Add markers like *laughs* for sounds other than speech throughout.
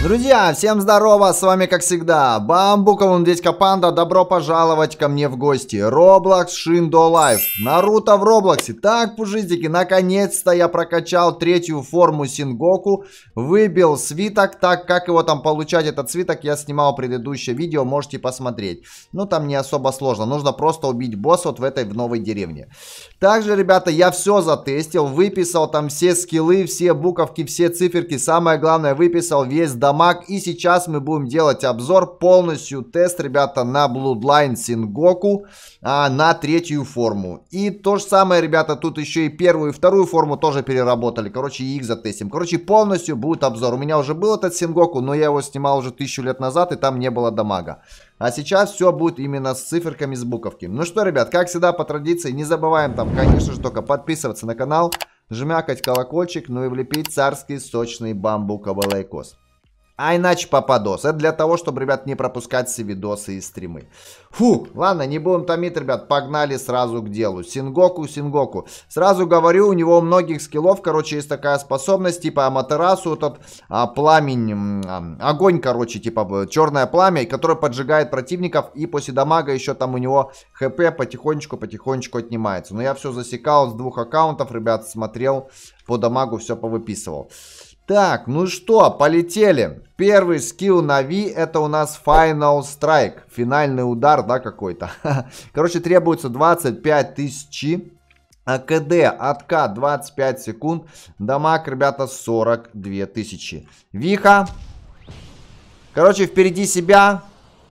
Друзья, всем здорово, с вами как всегда Бамбуковым Дядька Панда, добро пожаловать ко мне в гости Roblox Shindo Life, Наруто в Роблоксе Так, пужизики, наконец-то я прокачал третью форму Сингоку Выбил свиток, так как его там получать этот свиток я снимал предыдущее видео, можете посмотреть Ну там не особо сложно, нужно просто убить босса вот в этой в новой деревне Также, ребята, я все затестил, выписал там все скиллы, все буковки, все циферки Самое главное, выписал весь Дамаг. И сейчас мы будем делать обзор, полностью тест, ребята, на Bloodline Сингоку а, на третью форму. И то же самое, ребята, тут еще и первую и вторую форму тоже переработали. Короче, их затестим. Короче, полностью будет обзор. У меня уже был этот Сингоку, но я его снимал уже тысячу лет назад, и там не было дамага. А сейчас все будет именно с циферками, с буковки. Ну что, ребят, как всегда, по традиции, не забываем там, конечно же, только подписываться на канал, жмякать колокольчик, ну и влепить царский сочный бамбуковый лайкос. А иначе попадос. Это для того, чтобы, ребят, не пропускать все видосы и стримы. Фу, ладно, не будем томить, ребят. Погнали сразу к делу. Сингоку, Сингоку. Сразу говорю, у него у многих скиллов, короче, есть такая способность. Типа Аматерасу, этот а, пламень, а, огонь, короче, типа черное пламя, которое поджигает противников. И после дамага еще там у него хп потихонечку-потихонечку отнимается. Но я все засекал с двух аккаунтов, ребят, смотрел по дамагу, все повыписывал. Так, ну что, полетели. Первый скилл на Ви это у нас Final Strike. Финальный удар, да, какой-то. *laughs* Короче, требуется 25 тысяч. АКД, от К 25 секунд. Дамаг, ребята, 42 тысячи. Виха. Короче, впереди себя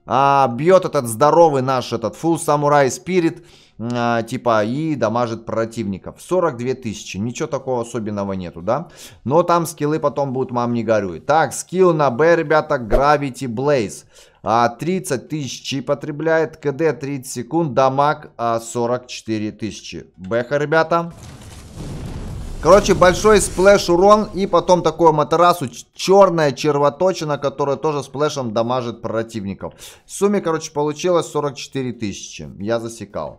а, бьет этот здоровый наш этот Full Samurai Spirit. А, типа и дамажит противников. 42 тысячи, ничего такого особенного нету, да? Но там скиллы потом будут, мам не горюй. Так, скилл на Б, ребята, Gravity Blaze. 30 а, тысяч потребляет, КД 30 секунд, дамаг 44 а, тысячи. Бэха, ребята. Ребята. Короче, большой сплэш урон и потом такое Матарасу черная червоточина, которая тоже сплэшем дамажит противников. В сумме, короче, получилось 44 тысячи. Я засекал.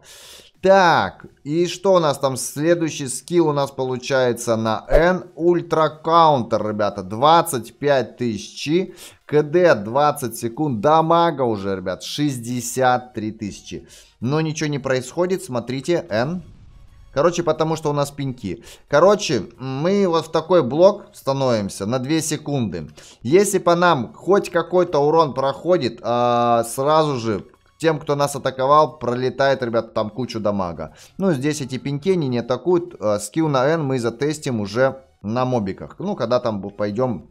Так, и что у нас там? Следующий скилл у нас получается на N. Ультра каунтер, ребята. 25 тысяч, КД 20 секунд. Дамага уже, ребят. 63 тысячи. Но ничего не происходит. Смотрите, N. Короче, потому что у нас пеньки. Короче, мы вот в такой блок становимся на 2 секунды. Если по нам хоть какой-то урон проходит, а, сразу же тем, кто нас атаковал, пролетает, ребята, там кучу дамага. Ну, здесь эти пеньки, они не атакуют. А, скилл на N мы затестим уже на мобиках. Ну, когда там пойдем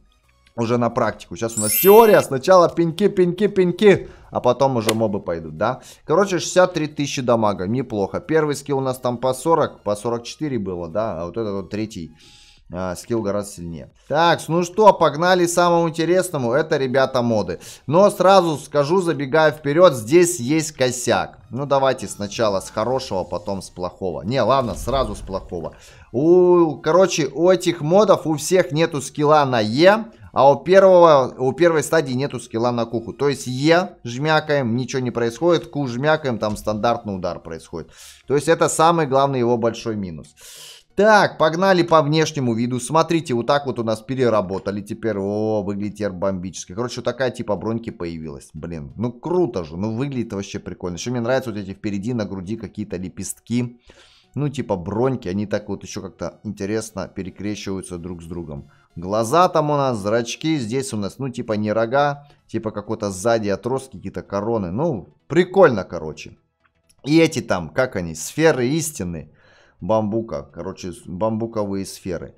уже на практику. Сейчас у нас теория, сначала пеньки, пеньки, пеньки, а потом уже мобы пойдут, да? Короче, 63 тысячи дамага, неплохо. Первый скилл у нас там по 40, по 44 было, да? А вот этот вот третий а, скилл гораздо сильнее. Так, ну что, погнали самому интересному. Это, ребята, моды. Но сразу скажу, забегая вперед, здесь есть косяк. Ну, давайте сначала с хорошего, потом с плохого. Не, ладно, сразу с плохого. У, короче, у этих модов у всех нету скилла на Е. А у, первого, у первой стадии нету скилла на куху. То есть Е жмякаем, ничего не происходит. ку жмякаем, там стандартный удар происходит. То есть это самый главный его большой минус. Так, погнали по внешнему виду. Смотрите, вот так вот у нас переработали. Теперь, о, выглядит теперь бомбически. Короче, такая типа броньки появилась. Блин, ну круто же, ну выглядит вообще прикольно. Еще мне нравятся вот эти впереди на груди какие-то лепестки. Ну, типа броньки, они так вот еще как-то интересно перекрещиваются друг с другом. Глаза там у нас, зрачки, здесь у нас, ну, типа не рога, типа какой-то сзади отростки, какие-то короны. Ну, прикольно, короче. И эти там, как они, сферы истины. Бамбука, короче, бамбуковые сферы.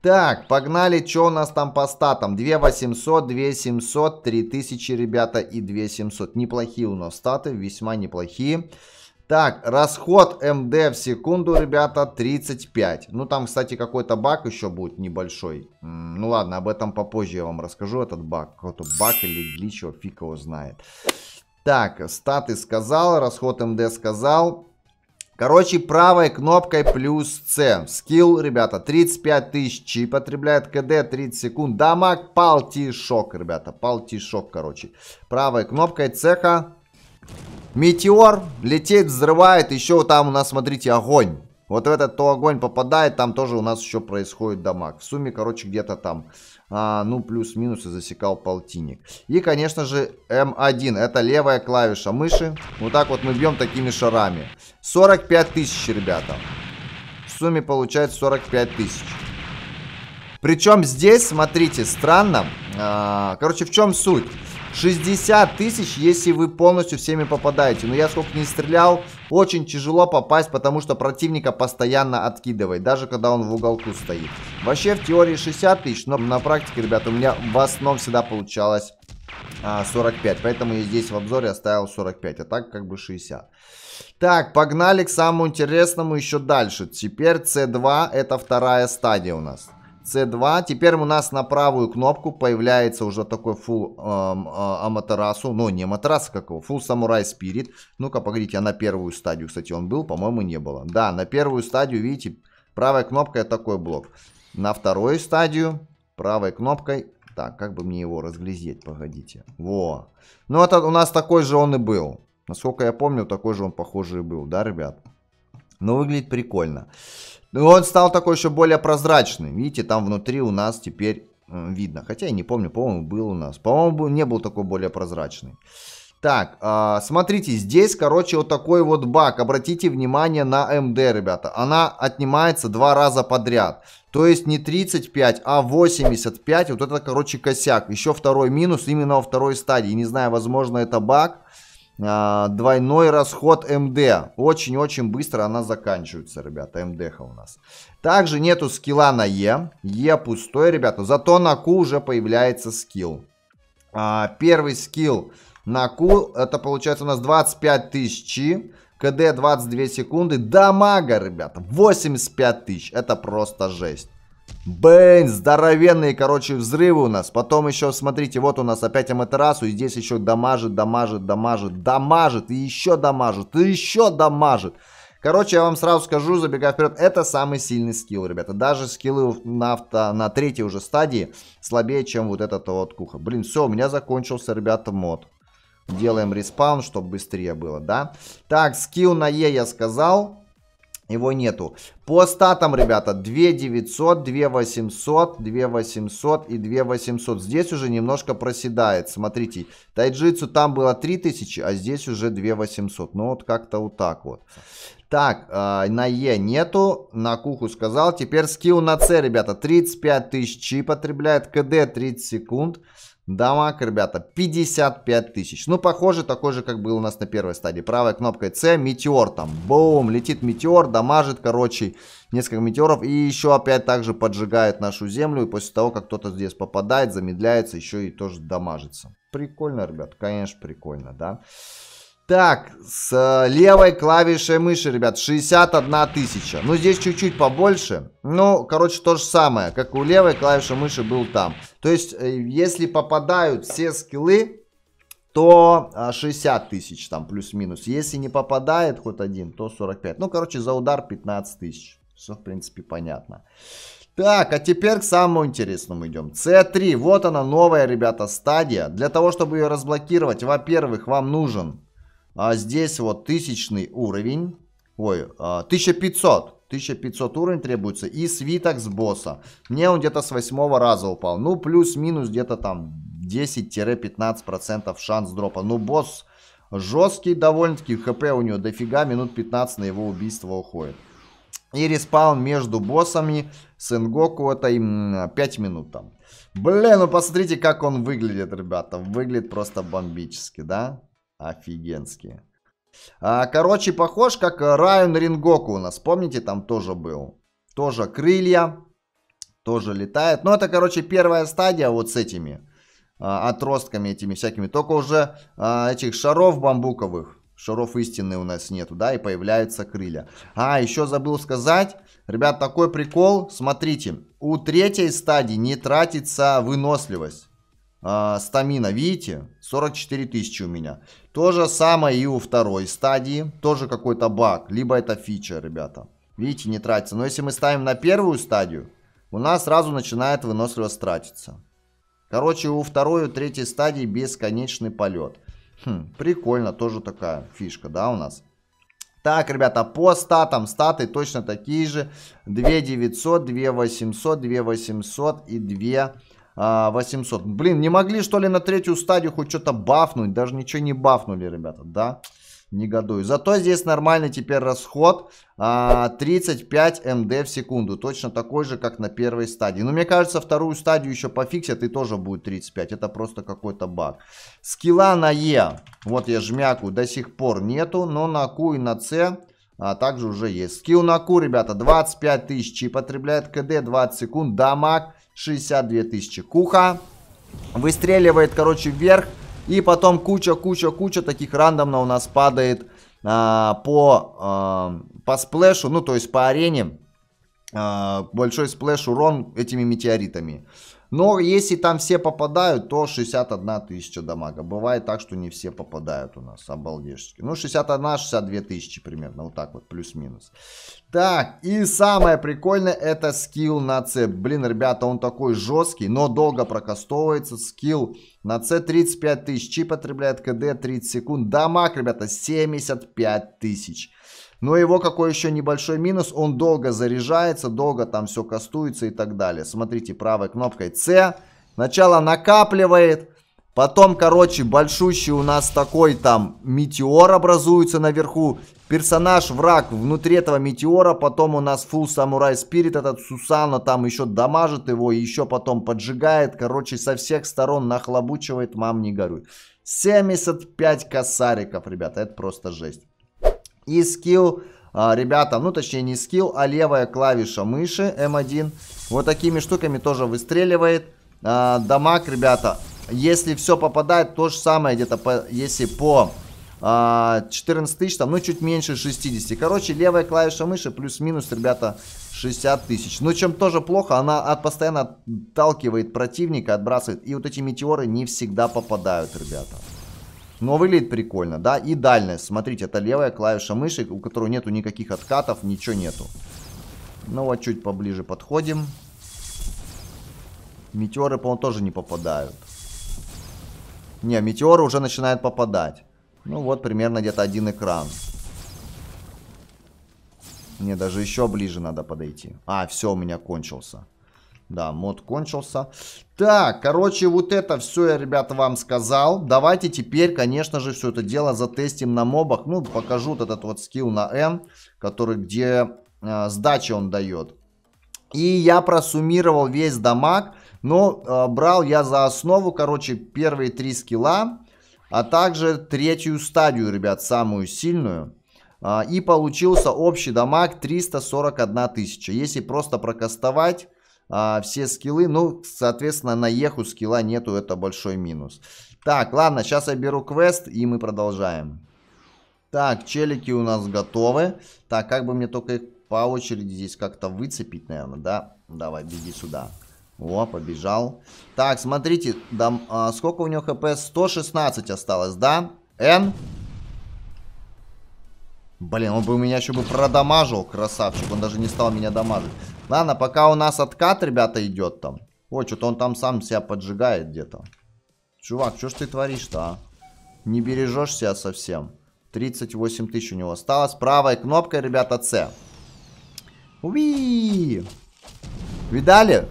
Так, погнали, что у нас там по статам? 2800, 2700, 3000, ребята, и 2700. Неплохие у нас статы, весьма Неплохие. Так, расход МД в секунду, ребята, 35. Ну, там, кстати, какой-то баг еще будет небольшой. Ну, ладно, об этом попозже я вам расскажу, этот баг. Какой-то баг или глич, его фиг его знает. Так, статы сказал, расход МД сказал. Короче, правой кнопкой плюс С. Скилл, ребята, 35 тысяч потребляет КД 30 секунд. Дамаг, палтишок, ребята, палтишок, короче. Правой кнопкой цеха Метеор летит, взрывает, еще там у нас, смотрите, огонь. Вот в этот то огонь попадает, там тоже у нас еще происходит дамаг. В сумме, короче, где-то там, а, ну, плюс-минус и засекал полтинник. И, конечно же, М1, это левая клавиша мыши. Вот так вот мы бьем такими шарами. 45 тысяч, ребята. В сумме получается 45 тысяч. Причем здесь, смотрите, странно. А, короче, в чем суть? 60 тысяч, если вы полностью всеми попадаете. Но я сколько не стрелял, очень тяжело попасть, потому что противника постоянно откидывает, даже когда он в уголку стоит. Вообще в теории 60 тысяч, но на практике, ребята, у меня в основном всегда получалось 45. А, Поэтому я здесь в обзоре оставил 45, а так как бы 60. Так, погнали к самому интересному еще дальше. Теперь c 2 это вторая стадия у нас c2. Теперь у нас на правую кнопку появляется уже такой full эм, э, Аматерасу. Ну, не Аматерасу, а какого, его, full Samurai Spirit. Ну-ка, погодите, а на первую стадию, кстати, он был? По-моему, не было. Да, на первую стадию, видите, правая кнопка такой блок. На вторую стадию правой кнопкой... Так, как бы мне его разглядеть, погодите. Во. Ну, это у нас такой же он и был. Насколько я помню, такой же он, похожий и был, да, ребят? Но выглядит прикольно. Ну, он стал такой еще более прозрачный. Видите, там внутри у нас теперь видно. Хотя я не помню, по-моему, был у нас. По-моему, не был такой более прозрачный. Так, э, смотрите, здесь, короче, вот такой вот баг. Обратите внимание на МД, ребята. Она отнимается два раза подряд. То есть не 35, а 85. Вот это, короче, косяк. Еще второй минус именно во второй стадии. Не знаю, возможно, это баг. А, двойной расход МД. Очень-очень быстро она заканчивается, ребята, МДХ у нас. Также нету скилла на Е. Е пустой, ребята. Зато на Q уже появляется скилл. А, первый скилл на Q, это получается у нас 25 тысяч. КД 22 секунды. Дамага, ребята, 85 тысяч. Это просто жесть. Бэнь, здоровенные, короче, взрывы у нас. Потом еще, смотрите, вот у нас опять Аматерасу. И здесь еще дамажит, дамажит, дамажит, дамажит. И еще дамажит, и еще дамажит. Короче, я вам сразу скажу, забегая вперед, это самый сильный скилл, ребята. Даже скиллы на, авто, на третьей уже стадии слабее, чем вот этот вот куха. Блин, все, у меня закончился, ребята, мод. Делаем респаун, чтобы быстрее было, да? Так, скилл на Е я сказал. Его нету. По статам, ребята, 2 900, 2 800, 2 800 и 2 800. Здесь уже немножко проседает. Смотрите, тайджицу там было 3000, а здесь уже 2 800. Ну вот как-то вот так вот. Так, э, на Е нету, на Куху сказал. Теперь скилл на С, ребята, 35 тысяч чи потребляет, КД 30 секунд. Дамаг, ребята, 55 тысяч. Ну, похоже, такой же, как был у нас на первой стадии. Правой кнопкой С, метеор там. Бум, летит метеор, дамажит, короче, несколько метеоров. И еще опять также поджигает нашу землю. И после того, как кто-то здесь попадает, замедляется, еще и тоже дамажится. Прикольно, ребят, конечно, прикольно, да. Так, с э, левой клавишей мыши, ребят, 61 тысяча. Ну, здесь чуть-чуть побольше. Ну, короче, то же самое, как у левой клавиши мыши был там. То есть, э, если попадают все скиллы, то 60 э, тысяч там плюс-минус. Если не попадает хоть один, то 45. Ну, короче, за удар 15 тысяч. Все, в принципе, понятно. Так, а теперь к самому интересному идем. C3, вот она новая, ребята, стадия. Для того, чтобы ее разблокировать, во-первых, вам нужен а здесь вот тысячный уровень. Ой, 1500. А, 1500 уровень требуется. И свиток с босса. Мне он где-то с восьмого раза упал. Ну, плюс-минус где-то там 10-15% шанс дропа. Ну, босс жесткий довольно-таки. ХП у него дофига. Минут 15 на его убийство уходит. И респаун между боссами с Ингоку это им 5 минут там. Блин, ну посмотрите, как он выглядит, ребята. Выглядит просто бомбически, да? офигенски. А, короче, похож как э, Район Рингоку у нас. Помните, там тоже был. Тоже крылья. Тоже летает. Но ну, это, короче, первая стадия вот с этими а, отростками этими всякими. Только уже а, этих шаров бамбуковых. Шаров истины у нас нету, да, и появляются крылья. А, еще забыл сказать, ребят, такой прикол, смотрите, у третьей стадии не тратится выносливость э, стамина, видите, 44 тысячи у меня. То же самое и у второй стадии, тоже какой-то баг, либо это фича, ребята. Видите, не тратится. Но если мы ставим на первую стадию, у нас сразу начинает выносливость тратиться. Короче, у второй и третьей стадии бесконечный полет. Хм, прикольно, тоже такая фишка, да, у нас. Так, ребята, по статам, статы точно такие же. 2900, 2800, 2800 и 2 800. А, Блин, не могли что ли на третью стадию хоть что-то бафнуть? Даже ничего не бафнули, ребята, да? Негодую. Зато здесь нормальный теперь расход 35 а, МД в секунду. Точно такой же, как на первой стадии. Но ну, мне кажется, вторую стадию еще пофиксят и тоже будет 35. Это просто какой-то баг. Скилла на Е. Вот я жмяку до сих пор нету. Но на Q и на С а также уже есть. Скилл на КУ, ребята, 25 тысяч и потребляет КД 20 секунд. Дамаг 62 тысячи. Куха выстреливает, короче, вверх. И потом куча-куча-куча таких рандомно у нас падает а, по, а, по сплэшу, ну, то есть по арене. А, большой сплэш урон этими метеоритами. Но если там все попадают, то 61 тысяча дамага. Бывает так, что не все попадают у нас. Обалдежки. Ну, 61-62 тысячи примерно. Вот так вот, плюс-минус. Так, и самое прикольное, это скилл на С. Блин, ребята, он такой жесткий, но долго прокастовывается. Скилл на С 35 тысяч. Чип потребляет КД 30 секунд. Дамаг, ребята, 75 тысяч. Но его какой еще небольшой минус, он долго заряжается, долго там все кастуется и так далее. Смотрите, правой кнопкой C. Сначала накапливает, потом, короче, большущий у нас такой там метеор образуется наверху. Персонаж, враг внутри этого метеора, потом у нас фул самурай спирит этот Сусана там еще дамажит его, еще потом поджигает, короче, со всех сторон нахлобучивает, мам не горюй. 75 косариков, ребята, это просто жесть. И скилл, а, ребята, ну точнее не скилл, а левая клавиша мыши М1. Эм вот такими штуками тоже выстреливает. А, дамаг, ребята, если все попадает, то же самое где-то, если по 14 а, тысяч, там, ну, чуть меньше 60. Короче, левая клавиша мыши плюс-минус, ребята, 60 тысяч. Но ну, чем тоже плохо, она от, постоянно отталкивает противника, отбрасывает. И вот эти метеоры не всегда попадают, ребята. Но выглядит прикольно, да. И дальность. Смотрите, это левая клавиша мыши, у которой нету никаких откатов, ничего нету. Ну вот, чуть поближе подходим. Метеоры, по-моему, тоже не попадают. Не, метеоры уже начинают попадать. Ну вот, примерно где-то один экран. Мне даже еще ближе надо подойти. А, все, у меня кончился. Да, мод кончился. Так, короче, вот это все я, ребята, вам сказал. Давайте теперь, конечно же, все это дело затестим на мобах. Ну, покажу вот этот вот скилл на М, который где э, сдачи он дает. И я просуммировал весь дамаг, но э, брал я за основу, короче, первые три скилла, а также третью стадию, ребят, самую сильную. Э, и получился общий дамаг 341 тысяча. Если просто прокастовать а, все скиллы. Ну, соответственно, на еху скилла нету, это большой минус. Так, ладно, сейчас я беру квест и мы продолжаем. Так, челики у нас готовы. Так, как бы мне только их по очереди здесь как-то выцепить, наверное, да? Давай, беги сюда. О, побежал. Так, смотрите, там, а, сколько у него хп? 116 осталось, да? Н? Блин, он бы у меня еще бы продамажил, красавчик. Он даже не стал меня дамажить. Ладно, пока у нас откат, ребята, идет там. О, что-то он там сам себя поджигает где-то. Чувак, что ж ты творишь-то, а? Не бережешь себя совсем. 38 тысяч у него осталось. Правой кнопкой, ребята, С. Уи! Видали?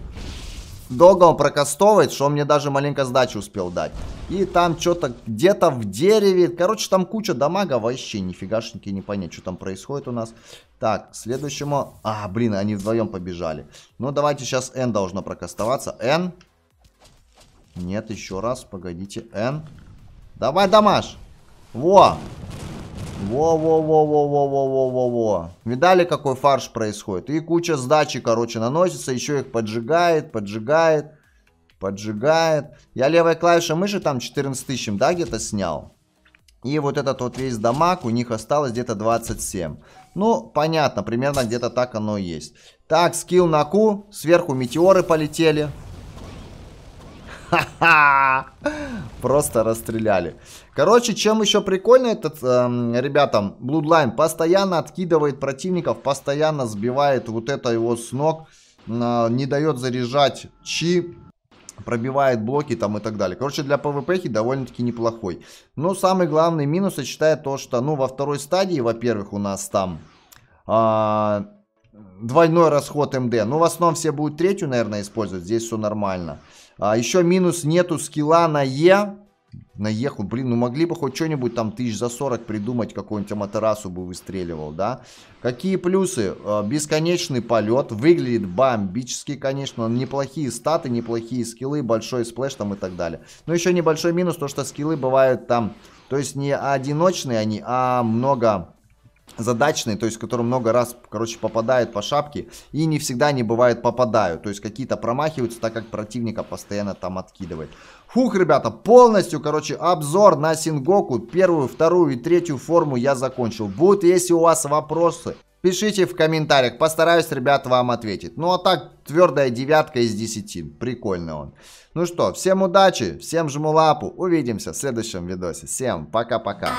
Долго он прокастовывает, что он мне даже маленько сдачи успел дать. И там что-то где-то в дереве. Короче, там куча дамага. Вообще нифигашеньки не понять, что там происходит у нас. Так, следующему... А, блин, они вдвоем побежали. Ну, давайте сейчас Н должно прокастоваться. Н, Нет, еще раз, погодите. Н. Давай, дамаж. Во. Во-во-во-во-во-во-во-во-во. Видали, какой фарш происходит? И куча сдачи, короче, наносится. Еще их поджигает, поджигает поджигает. Я левой клавишей мыши там 14 тысяч, да, где-то снял. И вот этот вот весь дамаг у них осталось где-то 27. Ну, понятно, примерно где-то так оно и есть. Так, скилл на Q. Сверху метеоры полетели. Ха-ха! Просто расстреляли. Короче, чем еще прикольно этот, эм, ребятам, Bloodline постоянно откидывает противников, постоянно сбивает вот это его с ног, э, не дает заряжать чип пробивает блоки там и так далее. Короче, для PvP довольно-таки неплохой. Но ну, самый главный минус, я считаю, то, что, ну, во второй стадии, во-первых, у нас там а, двойной расход МД. Ну, в основном все будут третью, наверное, использовать. Здесь все нормально. А, еще минус нету скилла на Е наехал, блин, ну могли бы хоть что-нибудь там тысяч за 40 придумать, какой нибудь Аматерасу бы выстреливал, да? Какие плюсы? А, бесконечный полет, выглядит бомбически, конечно, неплохие статы, неплохие скиллы, большой сплэш там и так далее. Но еще небольшой минус, то что скиллы бывают там, то есть не одиночные они, а много задачные, то есть которые много раз, короче, попадают по шапке и не всегда не бывает попадают, то есть какие-то промахиваются, так как противника постоянно там откидывает. Хух, ребята, полностью, короче, обзор на Сингоку. Первую, вторую и третью форму я закончил. Будут, если у вас вопросы, пишите в комментариях. Постараюсь, ребят, вам ответить. Ну, а так, твердая девятка из десяти. Прикольно он. Ну что, всем удачи, всем жму лапу. Увидимся в следующем видосе. Всем пока-пока.